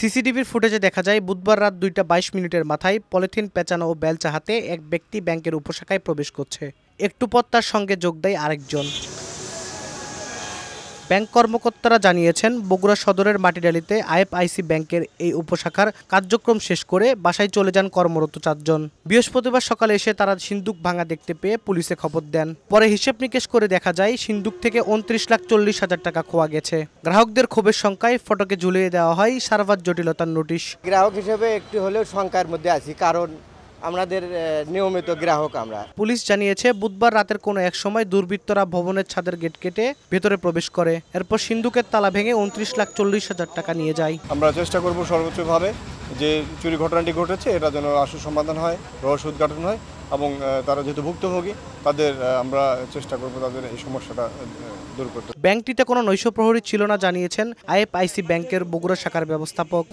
সিসিটিভির ফুটেজে দেখা যায় বুধবার রাত দুইটা বাইশ মিনিটের মাথায় পলিথিন পেঁচানো ও বেলচা হাতে এক ব্যক্তি ব্যাংকের উপশাখায় প্রবেশ করছে একটু পর তার সঙ্গে যোগ দেয় আরেকজন ব্যাংক কর্মকর্তারা জানিয়েছেন বগুড়া সদরের মাটিডালিতে আইএফআইসি ব্যাংকের এই উপশাখার কার্যক্রম শেষ করে বাসায় চলে যান কর্মরত চারজন বৃহস্পতিবার সকালে এসে তারা সিন্দুক ভাঙা দেখতে পেয়ে পুলিশে খবর দেন পরে হিসেব নিকেশ করে দেখা যায় সিন্দুক থেকে উনত্রিশ লাখ চল্লিশ হাজার টাকা খোয়া গেছে গ্রাহকদের ক্ষোভের সংখ্যায় ফটকে ঝুলিয়ে দেওয়া হয় সার্ভার জটিলতার নোটিশ গ্রাহক হিসেবে একটু হলেও সংখ্যার মধ্যে আছি কারণ আমাদের নিয়মিত গ্রাহক আমরা পুলিশ জানিয়েছে বুধবার রাতের কোনো এক সময় দুর্বৃত্তরা ভবনের ছাদের গেট কেটে ভেতরে প্রবেশ করে এরপর সিন্ধুকের তালা ভেঙে উনত্রিশ লাখ চল্লিশ হাজার টাকা নিয়ে যায় আমরা চেষ্টা করব সর্বোচ্চভাবে যে চুরি ঘটনাটি ঘটেছে এটা যেন আসল সমাধান হয় রহস্য উদ্ঘাটন হয় এবং তারা যেহেতু ভুক্তভোগী তাদের আমরা চেষ্টা করব তাদের এই সমস্যাটা দূর করতে ব্যাংকটিতে কোনো নৈশ প্রহরী ছিল না জানিয়েছেন আইএফআইসি ব্যাংকের বগুড়া শাখার ব্যবস্থাপক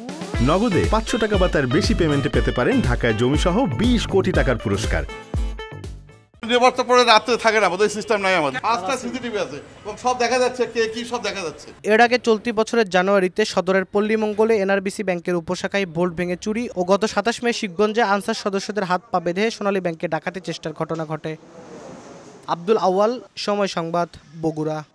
নগদে পাঁচশো টাকা বা তার বেশি পেমেন্টে পেতে পারেন ঢাকায় জমিসহ বিশ কোটি টাকার পুরস্কার পরে সিস্টেম আমাদের সব দেখা যাচ্ছে সব দেখা যাচ্ছে এর আগে চলতি বছরের জানুয়ারিতে সদরের পল্লীমঙ্গলে এনআরবিসি ব্যাংকের উপশাখায় ভেঙে চুরি ও গত সাতাশ মে শিবগঞ্জে আনসার সদস্যদের হাত পা বেঁধে সোনালী ডাকাতি চেষ্টার ঘটনা ঘটে আব্দুল আওয়াল সময় সংবাদ বগুড়া